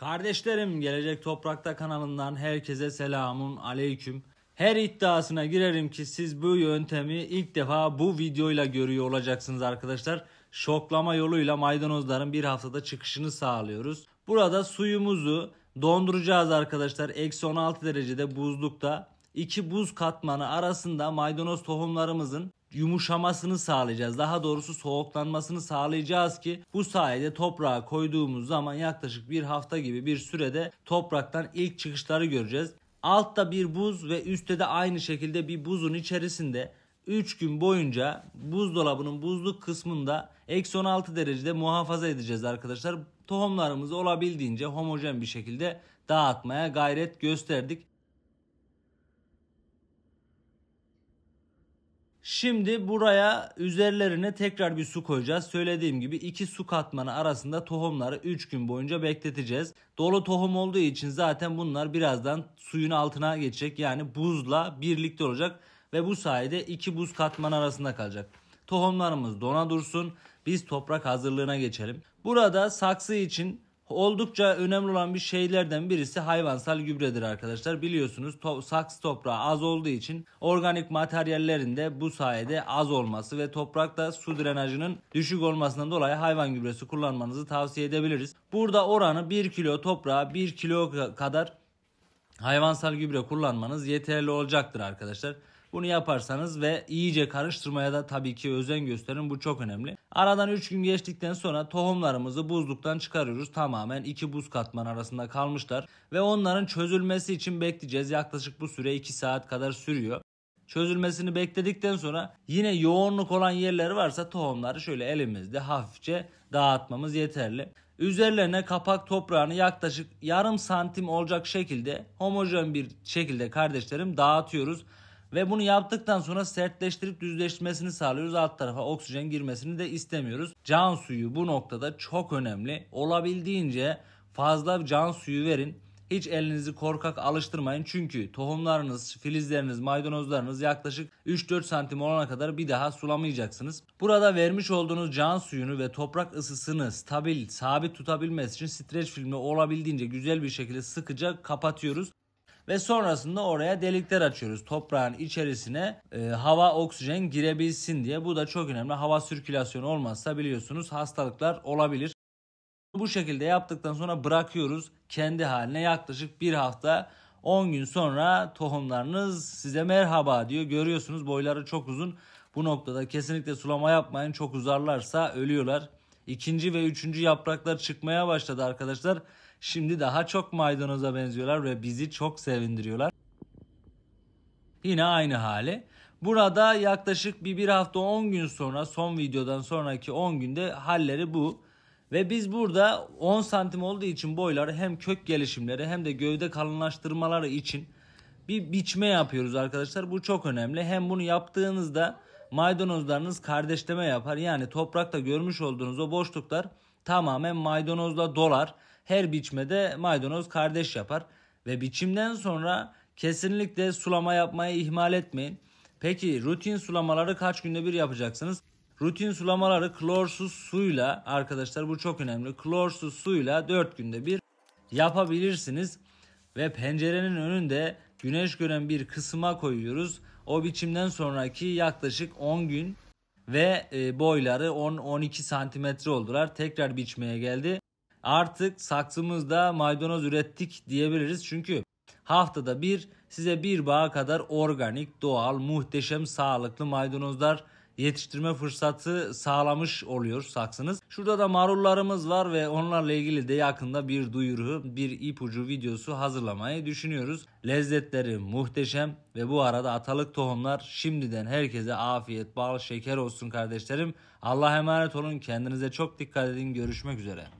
Kardeşlerim Gelecek Toprak'ta kanalından herkese selamun aleyküm. Her iddiasına girerim ki siz bu yöntemi ilk defa bu videoyla görüyor olacaksınız arkadaşlar. Şoklama yoluyla maydanozların bir haftada çıkışını sağlıyoruz. Burada suyumuzu donduracağız arkadaşlar. Eksi 16 derecede buzlukta. İki buz katmanı arasında maydanoz tohumlarımızın yumuşamasını sağlayacağız. Daha doğrusu soğuklanmasını sağlayacağız ki bu sayede toprağa koyduğumuz zaman yaklaşık bir hafta gibi bir sürede topraktan ilk çıkışları göreceğiz. Altta bir buz ve üstte de aynı şekilde bir buzun içerisinde 3 gün boyunca buzdolabının buzluk kısmında eksi 16 derecede muhafaza edeceğiz arkadaşlar. Tohumlarımızı olabildiğince homojen bir şekilde dağıtmaya gayret gösterdik. Şimdi buraya üzerlerine tekrar bir su koyacağız. Söylediğim gibi iki su katmanı arasında tohumları 3 gün boyunca bekleteceğiz. Dolu tohum olduğu için zaten bunlar birazdan suyun altına geçecek. Yani buzla birlikte olacak ve bu sayede iki buz katmanı arasında kalacak. Tohumlarımız dona dursun. Biz toprak hazırlığına geçelim. Burada saksı için Oldukça önemli olan bir şeylerden birisi hayvansal gübredir arkadaşlar. Biliyorsunuz to saks toprağı az olduğu için organik materyallerin de bu sayede az olması ve toprakta su drenajının düşük olmasından dolayı hayvan gübresi kullanmanızı tavsiye edebiliriz. Burada oranı 1 kilo toprağa 1 kilo kadar hayvansal gübre kullanmanız yeterli olacaktır arkadaşlar. Bunu yaparsanız ve iyice karıştırmaya da tabii ki özen gösterin. Bu çok önemli. Aradan 3 gün geçtikten sonra tohumlarımızı buzluktan çıkarıyoruz. Tamamen iki buz katman arasında kalmışlar ve onların çözülmesi için bekleyeceğiz. Yaklaşık bu süre 2 saat kadar sürüyor çözülmesini bekledikten sonra yine yoğunluk olan yerleri varsa tohumları şöyle elimizde hafifçe dağıtmamız yeterli. Üzerlerine kapak toprağını yaklaşık yarım santim olacak şekilde homojen bir şekilde kardeşlerim dağıtıyoruz. Ve bunu yaptıktan sonra sertleştirip düzleşmesini sağlıyoruz. Alt tarafa oksijen girmesini de istemiyoruz. Can suyu bu noktada çok önemli. Olabildiğince fazla can suyu verin. Hiç elinizi korkak alıştırmayın çünkü tohumlarınız, filizleriniz, maydanozlarınız yaklaşık 3-4 santim olana kadar bir daha sulamayacaksınız. Burada vermiş olduğunuz can suyunu ve toprak ısısını stabil, sabit tutabilmesi için streç filmi olabildiğince güzel bir şekilde sıkıca kapatıyoruz ve sonrasında oraya delikler açıyoruz. Toprağın içerisine e, hava oksijen girebilsin diye. Bu da çok önemli. Hava sirkülasyonu olmazsa biliyorsunuz hastalıklar olabilir. Bu şekilde yaptıktan sonra bırakıyoruz. Kendi haline yaklaşık bir hafta 10 gün sonra tohumlarınız size merhaba diyor. Görüyorsunuz boyları çok uzun. Bu noktada kesinlikle sulama yapmayın. Çok uzarlarsa ölüyorlar. İkinci ve üçüncü yapraklar çıkmaya başladı arkadaşlar. Şimdi daha çok maydanoza benziyorlar ve bizi çok sevindiriyorlar. Yine aynı hali. Burada yaklaşık bir, bir hafta 10 gün sonra son videodan sonraki 10 günde halleri bu. Ve biz burada 10 santim olduğu için boyları hem kök gelişimleri hem de gövde kalınlaştırmaları için bir biçme yapıyoruz arkadaşlar. Bu çok önemli. Hem bunu yaptığınızda maydanozlarınız kardeşleme yapar. Yani toprakta görmüş olduğunuz o boşluklar tamamen maydanozla dolar. Her biçmede maydanoz kardeş yapar. Ve biçimden sonra kesinlikle sulama yapmayı ihmal etmeyin. Peki rutin sulamaları kaç günde bir yapacaksınız? Rutin sulamaları klorsuz suyla arkadaşlar bu çok önemli. Klorsuz suyla 4 günde bir yapabilirsiniz. Ve pencerenin önünde güneş gören bir kısma koyuyoruz. O biçimden sonraki yaklaşık 10 gün ve e, boyları 10-12 santimetre oldular. Tekrar biçmeye geldi. Artık saksımızda maydanoz ürettik diyebiliriz. Çünkü haftada bir size bir bağ kadar organik, doğal, muhteşem, sağlıklı maydanozlar yetiştirme fırsatı sağlamış oluyor saksınız. Şurada da marullarımız var ve onlarla ilgili de yakında bir duyuru, bir ipucu videosu hazırlamayı düşünüyoruz. Lezzetleri muhteşem ve bu arada atalık tohumlar şimdiden herkese afiyet, bal, şeker olsun kardeşlerim. Allah emanet olun. Kendinize çok dikkat edin. Görüşmek üzere.